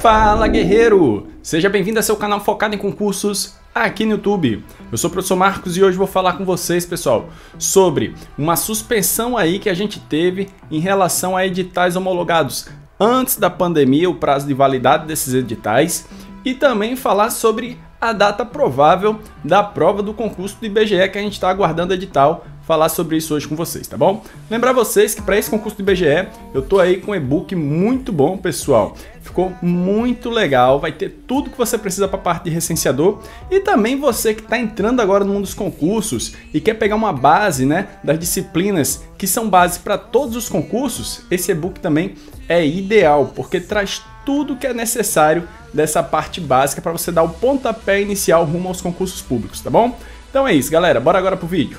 Fala guerreiro! Seja bem-vindo ao seu canal focado em concursos aqui no YouTube. Eu sou o professor Marcos e hoje vou falar com vocês, pessoal, sobre uma suspensão aí que a gente teve em relação a editais homologados antes da pandemia, o prazo de validade desses editais e também falar sobre a data provável da prova do concurso do IBGE que a gente está aguardando edital falar sobre isso hoje com vocês, tá bom? Lembrar vocês que para esse concurso do IBGE, eu tô aí com um e-book muito bom, pessoal. Ficou muito legal, vai ter tudo que você precisa para a parte de recenseador e também você que está entrando agora no mundo dos concursos e quer pegar uma base, né, das disciplinas que são base para todos os concursos, esse e-book também é ideal, porque traz tudo que é necessário dessa parte básica para você dar o pontapé inicial rumo aos concursos públicos, tá bom? Então é isso, galera, bora agora pro vídeo.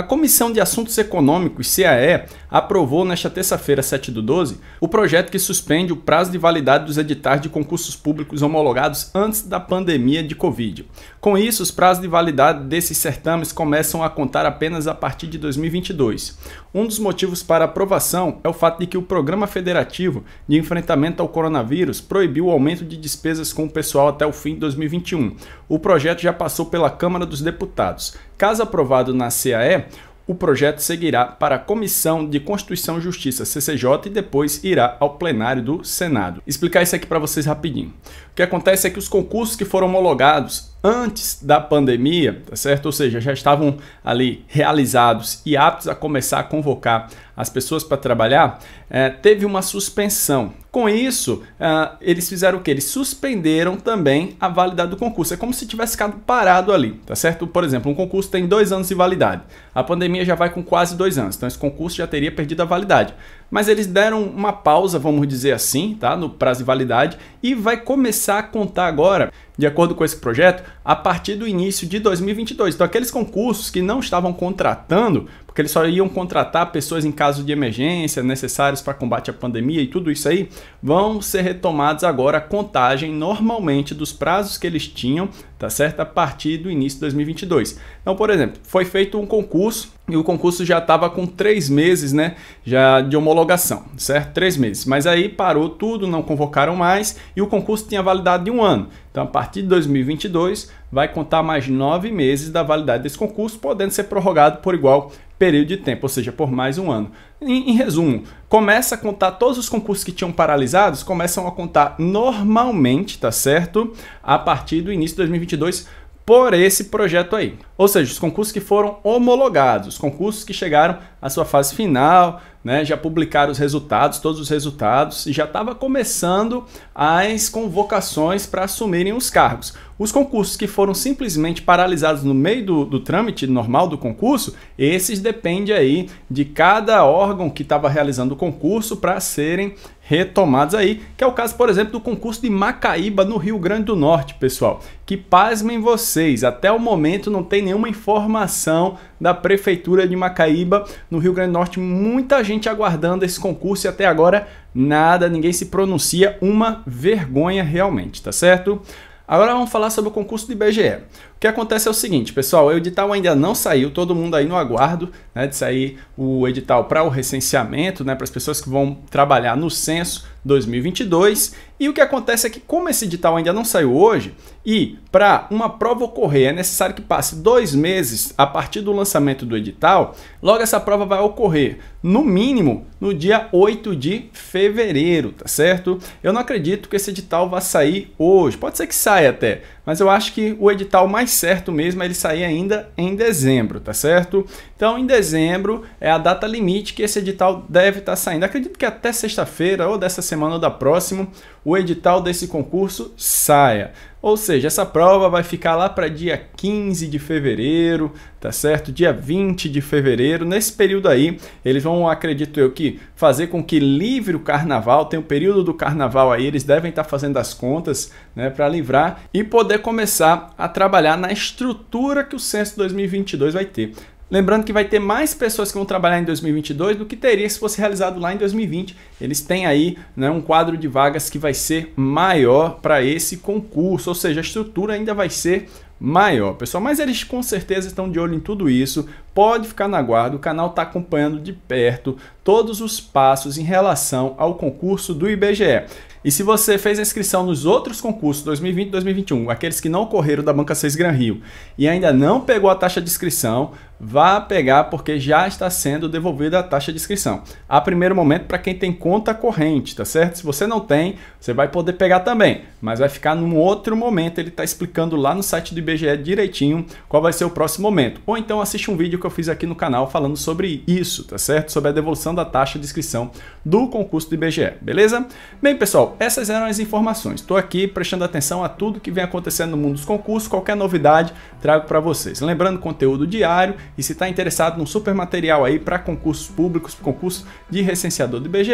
A Comissão de Assuntos Econômicos, CAE, aprovou nesta terça-feira, 7 do 12, o projeto que suspende o prazo de validade dos editais de concursos públicos homologados antes da pandemia de Covid. Com isso, os prazos de validade desses certames começam a contar apenas a partir de 2022. Um dos motivos para aprovação é o fato de que o Programa Federativo de Enfrentamento ao Coronavírus proibiu o aumento de despesas com o pessoal até o fim de 2021. O projeto já passou pela Câmara dos Deputados. Caso aprovado na CAE, o projeto seguirá para a Comissão de Constituição e Justiça, CCJ, e depois irá ao plenário do Senado. Explicar isso aqui para vocês rapidinho. O que acontece é que os concursos que foram homologados antes da pandemia, tá certo? Ou seja, já estavam ali realizados e aptos a começar a convocar as pessoas para trabalhar, é, teve uma suspensão. Com isso, é, eles fizeram o que? Eles suspenderam também a validade do concurso. É como se tivesse ficado parado ali, tá certo? Por exemplo, um concurso tem dois anos de validade. A pandemia já vai com quase dois anos, então esse concurso já teria perdido a validade mas eles deram uma pausa, vamos dizer assim, tá? no prazo de validade e vai começar a contar agora, de acordo com esse projeto, a partir do início de 2022. Então aqueles concursos que não estavam contratando porque eles só iam contratar pessoas em caso de emergência, necessários para combate à pandemia e tudo isso aí, vão ser retomados agora a contagem normalmente dos prazos que eles tinham, tá certo? A partir do início de 2022. Então, por exemplo, foi feito um concurso e o concurso já estava com três meses, né? Já de homologação, certo? Três meses. Mas aí parou tudo, não convocaram mais e o concurso tinha validade de um ano. Então, a partir de 2022, vai contar mais nove meses da validade desse concurso, podendo ser prorrogado por igual período de tempo, ou seja, por mais um ano. Em, em, resumo, começa a contar todos os concursos que tinham paralisados, começam a contar normalmente, tá certo? A partir do início de 2022 por esse projeto aí. Ou seja, os concursos que foram homologados, os concursos que chegaram à sua fase final, né, já publicaram os resultados, todos os resultados, e já estava começando as convocações para assumirem os cargos. Os concursos que foram simplesmente paralisados no meio do, do trâmite normal do concurso, esses depende aí de cada órgão que estava realizando o concurso para serem retomados aí, que é o caso, por exemplo, do concurso de Macaíba, no Rio Grande do Norte, pessoal. Que pasmem vocês, até o momento não tem nenhuma informação da Prefeitura de Macaíba, no Rio Grande do Norte. Muita gente aguardando esse concurso e até agora nada, ninguém se pronuncia. Uma vergonha realmente, tá certo? Agora vamos falar sobre o concurso do IBGE. O que acontece é o seguinte, pessoal, o edital ainda não saiu, todo mundo aí no aguardo né, de sair o edital para o recenseamento, né, para as pessoas que vão trabalhar no censo 2022. E o que acontece é que, como esse edital ainda não saiu hoje, e para uma prova ocorrer é necessário que passe dois meses a partir do lançamento do edital, logo essa prova vai ocorrer, no mínimo, no dia 8 de fevereiro, tá certo? Eu não acredito que esse edital vá sair hoje, pode ser que saia até, mas eu acho que o edital mais certo mesmo é ele sair ainda em dezembro, tá certo? Então, em dezembro é a data limite que esse edital deve estar tá saindo. Acredito que até sexta-feira, ou dessa semana ou da próxima, o edital desse concurso saia. Ou seja, essa prova vai ficar lá para dia 15 de fevereiro, tá certo? Dia 20 de fevereiro. Nesse período aí, eles vão, acredito eu, que fazer com que livre o carnaval, tem o um período do carnaval aí, eles devem estar tá fazendo as contas, né, para livrar e poder começar a trabalhar na estrutura que o censo 2022 vai ter. Lembrando que vai ter mais pessoas que vão trabalhar em 2022 do que teria se fosse realizado lá em 2020. Eles têm aí né, um quadro de vagas que vai ser maior para esse concurso, ou seja, a estrutura ainda vai ser maior, pessoal. Mas eles com certeza estão de olho em tudo isso Pode ficar na guarda, o canal está acompanhando de perto todos os passos em relação ao concurso do IBGE. E se você fez a inscrição nos outros concursos 2020 e 2021, aqueles que não correram da Banca 6 Gran Rio e ainda não pegou a taxa de inscrição, vá pegar porque já está sendo devolvida a taxa de inscrição. A primeiro momento para quem tem conta corrente, tá certo? Se você não tem, você vai poder pegar também, mas vai ficar num outro momento. Ele está explicando lá no site do IBGE direitinho qual vai ser o próximo momento. Ou então assiste um vídeo que eu fiz aqui no canal falando sobre isso, tá certo? Sobre a devolução da taxa de inscrição do concurso do IBGE, beleza? Bem, pessoal, essas eram as informações. Estou aqui prestando atenção a tudo que vem acontecendo no mundo dos concursos, qualquer novidade trago para vocês. Lembrando, conteúdo diário e se está interessado num super material aí para concursos públicos, concurso de recenseador do IBGE,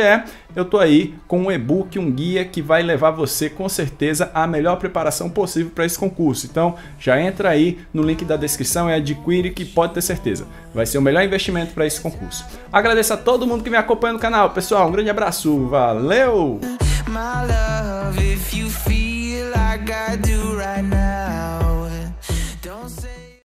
eu estou aí com um e-book, um guia que vai levar você com certeza a melhor preparação possível para esse concurso. Então, já entra aí no link da descrição e adquire que pode ter certeza certeza. Vai ser o melhor investimento para esse concurso. Agradeço a todo mundo que me acompanha no canal. Pessoal, um grande abraço. Valeu!